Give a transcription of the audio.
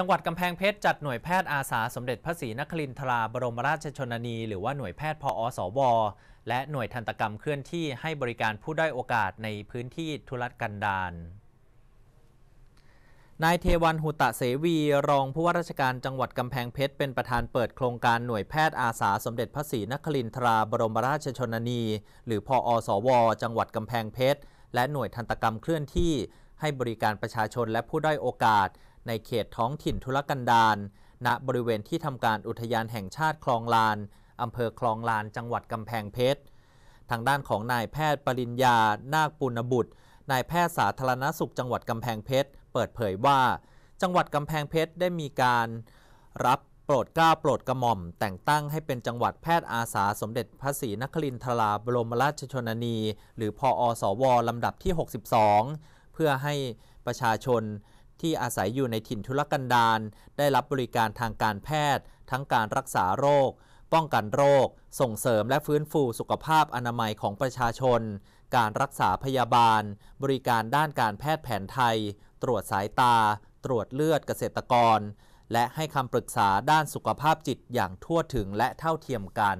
จังหวัดกำแพงเพชรจัดหน่วยแพทย์อาสาสมเด็จพระศรีนครินทราบรมราชชนนี หรือว่าหน่วยแพทย์พออสว และหน่วยทันตกรรมเคลื่อนที่ให้บริการผู้ได้โอกาสในพื้นที่ทุรกันดารนายเทวันหุตะเสวีรองผู้ว่าราชการจังหวัดกำแพงเพชรเป็นประธานเปิดโครงการหน่วยแพทย์อาสาสมเด็จพระศรีนครินทราบรมราชชนนี หรือพออสวจังหวัดกำแพงเพชรและหน่วยทันตกรรมเคลื่อนที่ให้บริการประชาชนและผู้ได้โอกาสในเขตท้องถิ่นทุรกันดารณบริเวณที่ทำการอุทยานแห่งชาติคลองลานอำเภอคลองลาน จังหวัดกำแพงเพชรทางด้านของนายแพทย์ปริญญา นาคปุณบุตรนายแพทย์สาธารณสุขจังหวัดกำแพงเพชรเปิดเผยว่า จังหวัดกำแพงเพชรได้มีการ รับโปรดเกล้าโปรดกระหม่อม แต่งตั้งให้เป็นจังหวัดแพทย์อาสา สมเด็จพระศรีนครินทราบรมราชชนนี หรือพออสวลำดับที่ 62 เพื่อให้ประชาชนที่อาศัยอยู่ในถิ่นทุรกันดารได้รับบริการทางการแพทย์ ทั้งการรักษาโรค ป้องกันโรค ส่งเสริมและฟื้นฟูสุขภาพอนามัยของประชาชน การรักษาพยาบาล บริการด้านการแพทย์แผนไทย ตรวจสายตา ตรวจเลือดเกษตรกร และให้คำปรึกษาด้านสุขภาพจิตอย่างทั่วถึงและเท่าเทียมกัน